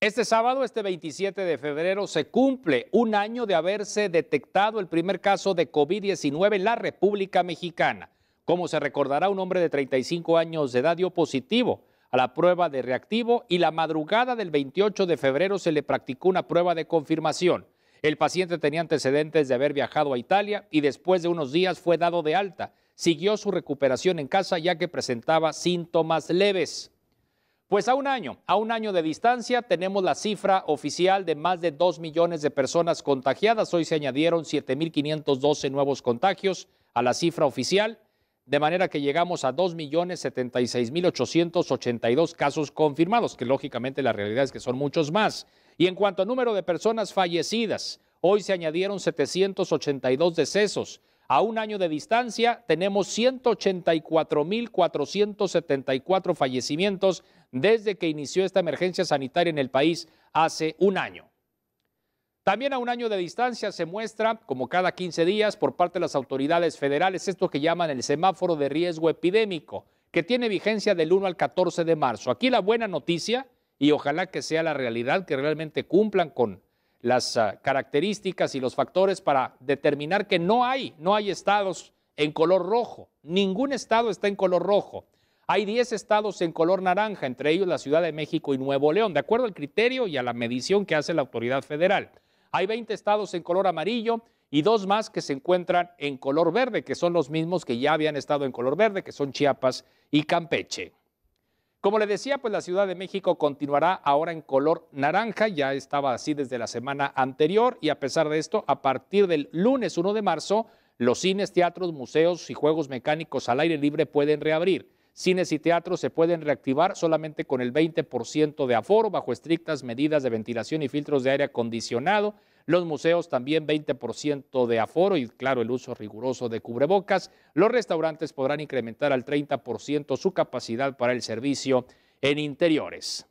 Este sábado, este 27 de febrero, se cumple un año de haberse detectado el primer caso de COVID-19 en la República Mexicana. Como se recordará, un hombre de 35 años de edad dio positivo a la prueba de reactivo y la madrugada del 28 de febrero se le practicó una prueba de confirmación. El paciente tenía antecedentes de haber viajado a Italia y después de unos días fue dado de alta. Siguió su recuperación en casa ya que presentaba síntomas leves. Pues a un año, a un año de distancia, tenemos la cifra oficial de más de 2 millones de personas contagiadas. Hoy se añadieron 7.512 nuevos contagios a la cifra oficial, de manera que llegamos a 2.076.882 casos confirmados, que lógicamente la realidad es que son muchos más. Y en cuanto a número de personas fallecidas, hoy se añadieron 782 decesos, a un año de distancia tenemos 184.474 fallecimientos desde que inició esta emergencia sanitaria en el país hace un año. También a un año de distancia se muestra, como cada 15 días, por parte de las autoridades federales, esto que llaman el semáforo de riesgo epidémico, que tiene vigencia del 1 al 14 de marzo. Aquí la buena noticia, y ojalá que sea la realidad, que realmente cumplan con las ah, características y los factores para determinar que no hay, no hay estados en color rojo. Ningún estado está en color rojo. Hay 10 estados en color naranja, entre ellos la Ciudad de México y Nuevo León, de acuerdo al criterio y a la medición que hace la autoridad federal. Hay 20 estados en color amarillo y dos más que se encuentran en color verde, que son los mismos que ya habían estado en color verde, que son Chiapas y Campeche. Como le decía, pues la Ciudad de México continuará ahora en color naranja, ya estaba así desde la semana anterior y a pesar de esto, a partir del lunes 1 de marzo, los cines, teatros, museos y juegos mecánicos al aire libre pueden reabrir. Cines y teatros se pueden reactivar solamente con el 20% de aforo bajo estrictas medidas de ventilación y filtros de aire acondicionado. Los museos también 20% de aforo y claro el uso riguroso de cubrebocas. Los restaurantes podrán incrementar al 30% su capacidad para el servicio en interiores.